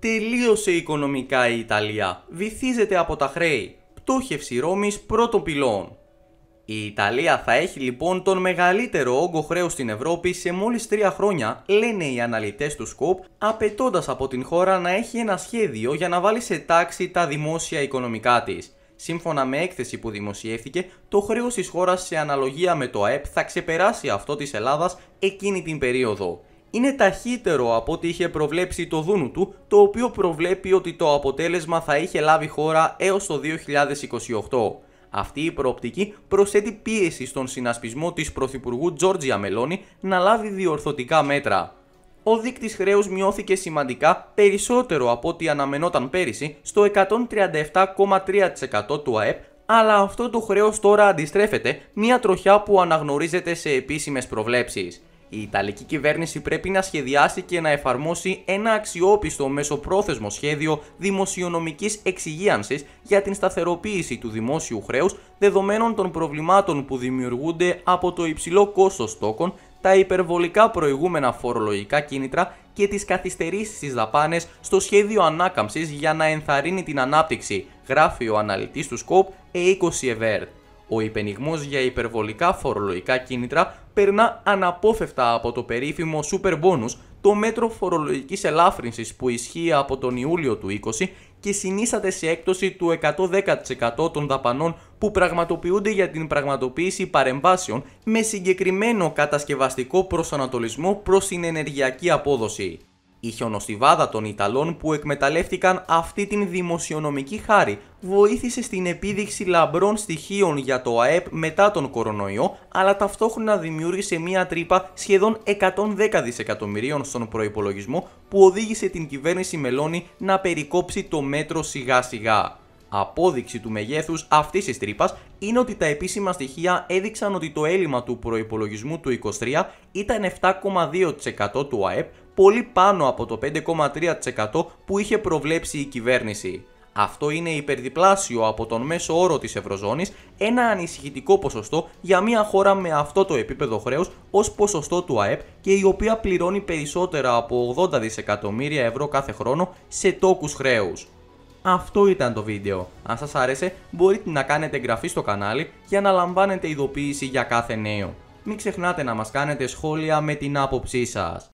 Τελείωσε οικονομικά η Ιταλία, βυθίζεται από τα χρέη, πτώχευση Ρώμης πρώτων πυλών. Η Ιταλία θα έχει λοιπόν τον μεγαλύτερο όγκο χρέους στην Ευρώπη σε μόλις 3 χρόνια, λένε οι αναλυτές του ΣΚΟΠ, απαιτώντας από την χώρα να έχει ένα σχέδιο για να βάλει σε τάξη τα δημόσια οικονομικά της. Σύμφωνα με έκθεση που δημοσιεύθηκε, το χρέος της χώρας σε αναλογία με το ΑΕΠ θα ξεπεράσει αυτό της Ελλάδας εκείνη την περίοδο είναι ταχύτερο από ό,τι είχε προβλέψει το δούνου του, το οποίο προβλέπει ότι το αποτέλεσμα θα είχε λάβει χώρα έως το 2028. Αυτή η προοπτική προσθέτει πίεση στον συνασπισμό της Πρωθυπουργού Τζόρτζια Μελώνη να λάβει διορθωτικά μέτρα. Ο δείκτης χρέους μειώθηκε σημαντικά περισσότερο από ό,τι αναμενόταν πέρυσι στο 137,3% του ΑΕΠ, αλλά αυτό το χρέος τώρα αντιστρέφεται, μια τροχιά που αναγνωρίζεται σε επίσημες προβλέψεις η Ιταλική κυβέρνηση πρέπει να σχεδιάσει και να εφαρμόσει ένα αξιόπιστο μεσοπρόθεσμο σχέδιο δημοσιονομικής εξυγίανσης για την σταθεροποίηση του δημόσιου χρέους δεδομένων των προβλημάτων που δημιουργούνται από το υψηλό κόστος τόκων, τα υπερβολικά προηγούμενα φορολογικά κίνητρα και τις καθυστερήσεις στι δαπάνες στο σχέδιο ανάκαμψης για να ενθαρρύνει την ανάπτυξη, γράφει ο αναλυτής του Σκοπ, E20 ο υπενιγμός για υπερβολικά φορολογικά κίνητρα περνά αναπόφευτα από το περίφημο super bonus, το μέτρο φορολογικής ελάφρυνσης που ισχύει από τον Ιούλιο του 20 και συνίσταται σε έκπτωση του 110% των δαπανών που πραγματοποιούνται για την πραγματοποίηση παρεμβάσεων με συγκεκριμένο κατασκευαστικό προσανατολισμό προς την ενεργειακή απόδοση. Η χιονοστιβάδα των Ιταλών που εκμεταλλεύτηκαν αυτή την δημοσιονομική χάρη βοήθησε στην επίδειξη λαμπρών στοιχείων για το ΑΕΠ μετά τον κορονοϊό, αλλά ταυτόχρονα δημιούργησε μια τρύπα σχεδόν 110 δισεκατομμυρίων στον προϋπολογισμό που οδήγησε την κυβέρνηση Μελώνη να περικόψει το μέτρο σιγά σιγά. Απόδειξη του μεγέθους αυτής της τρύπας είναι ότι τα επίσημα στοιχεία έδειξαν ότι το έλλειμμα του προπολογισμού του 23 ήταν 7,2% του ΑΕΠ, πολύ πάνω από το 5,3% που είχε προβλέψει η κυβέρνηση. Αυτό είναι υπερδιπλάσιο από τον μέσο όρο της Ευρωζώνης, ένα ανησυχητικό ποσοστό για μια χώρα με αυτό το επίπεδο χρέους ως ποσοστό του ΑΕΠ και η οποία πληρώνει περισσότερα από 80 δισεκατομμύρια ευρώ κάθε χρόνο σε τόκους χρέους. Αυτό ήταν το βίντεο. Αν σας άρεσε μπορείτε να κάνετε εγγραφή στο κανάλι για να λαμβάνετε ειδοποίηση για κάθε νέο. Μην ξεχνάτε να μας κάνετε σχόλια με την άποψή σας.